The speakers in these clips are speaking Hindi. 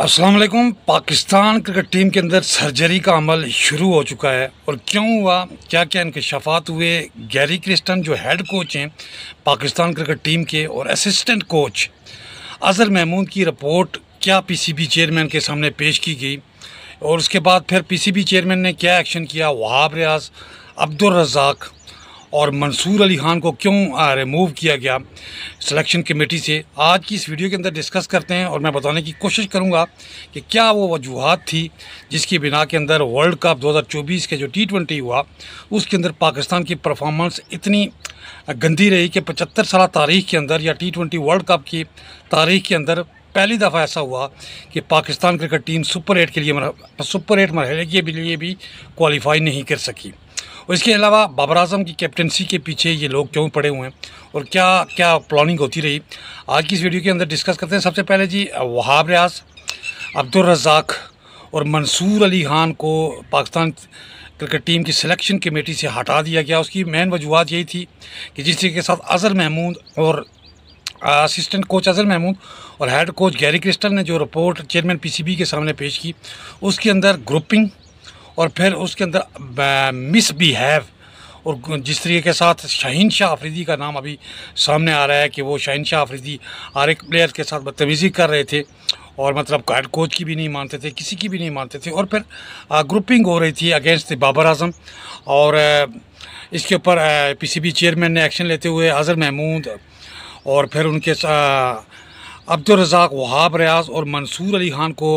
अस्सलाम पाकिस्तान क्रिकेट टीम के अंदर सर्जरी का अमल शुरू हो चुका है और क्यों हुआ क्या क्या इनकशाफात हुए गैरी क्रिस्टन जो हेड कोच हैं पाकिस्तान क्रिकेट टीम के और असिस्टेंट कोच अजहर महमूद की रिपोर्ट क्या पीसीबी चेयरमैन के सामने पेश की गई और उसके बाद फिर पीसीबी चेयरमैन ने क्या एक्शन किया वहाब रियाज अब्दुलरजाक और मंसूर अली खान को क्यों रिमूव किया गया सिलेक्शन कमेटी से आज की इस वीडियो के अंदर डिस्कस करते हैं और मैं बताने की कोशिश करूंगा कि क्या वो वजूहत थी जिसकी बिना के अंदर वर्ल्ड कप 2024 के जो टी ट्वेंटी हुआ उसके अंदर पाकिस्तान की परफॉर्मेंस इतनी गंदी रही कि पचहत्तर साल तारीख के अंदर या टी ट्वेंटी वर्ल्ड कप की तारीख के अंदर पहली दफ़ा ऐसा हुआ कि Pakistan cricket team super eight के लिए सुपर एट मरहले के लिए भी क्वालिफाई नहीं कर सकी और इसके अलावा बाबर अजम की कैप्टनसी के पीछे ये लोग क्यों पड़े हुए हैं और क्या क्या प्लानिंग होती रही आज की इस वीडियो के अंदर डिस्कस करते हैं सबसे पहले जी वहाब रियाज अब्दुलरजाक और मंसूर अली खान को पाकिस्तान क्रिकेट टीम की सिलेक्शन कमेटी से हटा दिया गया उसकी मेन वजूहत यही थी कि जिस तरीके के साथ अजहर महमूद और असिस्टेंट कोच अजहर महमूद और हेड कोच गैरी क्रिस्टल ने जो रिपोर्ट चेयरमैन पीसीबी के सामने पेश की उसके अंदर ग्रुपिंग और फिर उसके अंदर मिस बिहेव और जिस तरीके के साथ शाहीन शाह आफरीदी का नाम अभी सामने आ रहा है कि वो शाहीन शाह आफरीदी हर एक प्लेयर के साथ बदतमीज़ी कर रहे थे और मतलब हेड कोच की भी नहीं मानते थे किसी की भी नहीं मानते थे और फिर ग्रुपिंग हो रही थी अगेंस्ट बाबर आजम और इसके ऊपर पीसीबी चेयरमैन ने एक्शन लेते हुए अज़र महमूद और फिर उनके अब्दुलरजाक वहाब रियाज और मंसूर अली खान को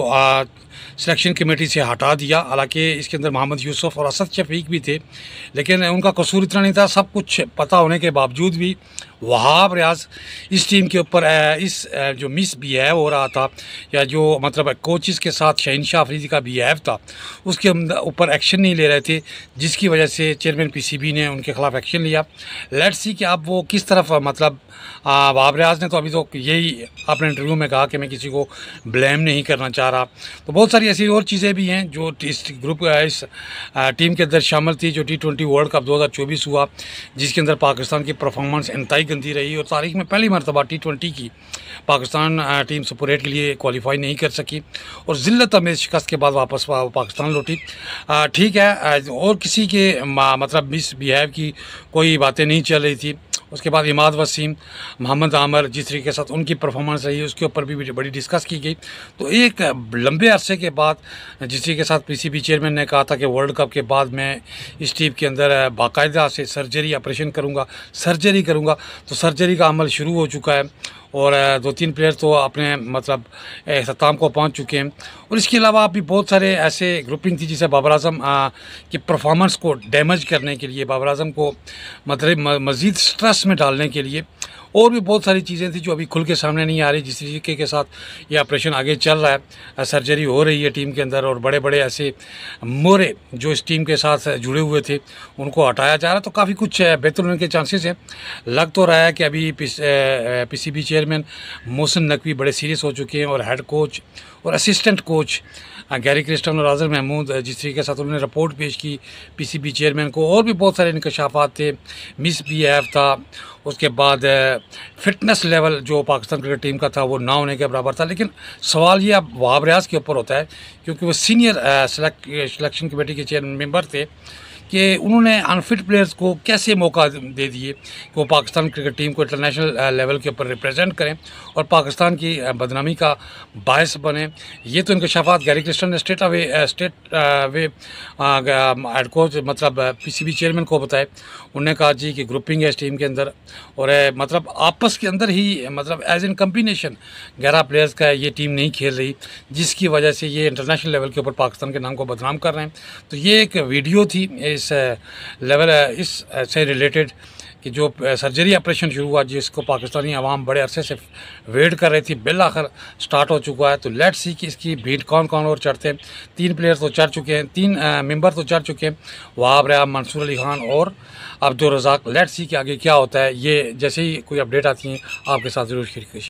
सिलेक्शन कमेटी से हटा दिया हालांकि इसके अंदर मोहम्मद यूसुफ और असद शफीक भी थे लेकिन उनका कसूर इतना नहीं था सब कुछ पता होने के बावजूद भी वहाब रियाज इस टीम के ऊपर इस जो मिस बिहेव हो रहा था या जो मतलब कोचिज़ के साथ शहन शाह अफरीदी का बिहेव था उसके ऊपर एक्शन नहीं ले रहे थे जिसकी वजह से चेयरमैन पी ने उनके खिलाफ एक्शन लिया लेट्स सी कि अब वो किस तरफ मतलब वहाब रियाज ने तो अभी तो यही अपने इंटरव्यू में कहा कि मैं किसी को ब्लेम नहीं करना चाह रहा तो बहुत सारी ऐसी और चीज़ें भी हैं जो इस ग्रुप इस टीम के अंदर शामिल थी जो टी ट्वेंटी वर्ल्ड कप चौबीस हुआ जिसके अंदर पाकिस्तान की परफॉर्मेंस इंतई गंदी रही और तारीख में पहली मरतबा टी ट्वेंटी की पाकिस्तान टीम सपोरेट के लिए क्वालिफाई नहीं कर सकी और ज़िल्त अमेज शिकस्त के बाद वापस पाकिस्तान लौटी ठीक है और किसी के मतलब मिस बिहेव की कोई बातें नहीं चल रही थी उसके बाद इमाद वसीम मोहम्मद आमर जिस तरीके के साथ उनकी परफॉर्मेंस रही उसके ऊपर भी बड़ी डिस्कस की गई तो एक लंबे अरसे के बाद जिस तरीके के साथ पीसीबी चेयरमैन ने कहा था कि वर्ल्ड कप के बाद मैं इस टीम के अंदर बाकायदा से सर्जरी ऑपरेशन करूँगा सर्जरी करूँगा तो सर्जरी का अमल शुरू हो चुका है और दो तीन प्लेयर तो अपने मतलब अख्ताम को पहुंच चुके हैं और इसके अलावा आप भी बहुत सारे ऐसे ग्रुपिंग थी जिसे बाबर अजम के परफॉर्मेंस को डैमेज करने के लिए बाबर अजम को मतलब मज़ीद स्ट्रेस में डालने के लिए और भी बहुत सारी चीज़ें थी जो अभी खुल के सामने नहीं आ रही जिस तरीके के साथ ये ऑपरेशन आगे चल रहा है सर्जरी हो रही है टीम के अंदर और बड़े बड़े ऐसे मोरे जो इस टीम के साथ जुड़े हुए थे उनको हटाया जा रहा है तो काफ़ी कुछ बेहतर होने के चांसेस हैं लग तो रहा है कि अभी पीसीबी चेयरमैन मोहसिन नकवी बड़े सीरियस हो चुके हैं और हेड कोच और असिस्टेंट कोच हाँ, गैरी क्रिस्टन और आज़र महमूद जिस तरीके के साथ उन्होंने रिपोर्ट पेश की पीसीबी चेयरमैन को और भी बहुत सारे इनकशाफात थे मिस बिहेव था उसके बाद फिटनेस लेवल जो पाकिस्तान क्रिकेट टीम का था वो ना होने के बराबर था लेकिन सवाल ये अब वहाब रियाज के ऊपर होता है क्योंकि वो सीनियर सिलेक्शन कमेटी के चेयर मेम्बर थे कि उन्होंने अनफिट प्लेयर्स को कैसे मौका दे दिए कि वो पाकिस्तान क्रिकेट टीम को इंटरनेशनल लेवल uh, के ऊपर रिप्रेजेंट करें और पाकिस्तान की uh, बदनामी का बायस बने ये तो इनके शफात गैरी क्रिस्टन ने स्टेट अवे स्टेट वे हेड कोच मतलब पीसीबी uh, चेयरमैन को बताए उन्होंने कहा जी कि ग्रुपिंग है इस टीम के अंदर और मतलब आपस के अंदर ही मतलब एज इन कम्बिनेशन ग्यारह प्लेयर्स का ये टीम नहीं खेल रही जिसकी वजह से ये इंटरनेशनल लेवल के ऊपर पाकिस्तान के नाम को बदनाम कर रहे हैं तो ये एक वीडियो थी इस लेवल इस से रिलेटेड कि जो सर्जरी ऑपरेशन शुरू हुआ जिसको पाकिस्तानी आवाम बड़े अरसे से वेट कर रही थी बिल आखिर स्टार्ट हो चुका है तो लेट सी कि इसकी भीड़ कौन कौन और चढ़ते हैं तीन प्लेयर तो चढ़ चुके हैं तीन मेंबर तो चढ़ चुके हैं वहाब रहा मंसूर अली खान और अब्दुल रजाक लेट सी के आगे क्या होता है ये जैसे ही कोई अपडेट आती है आपके साथ ज़रूर खिड़की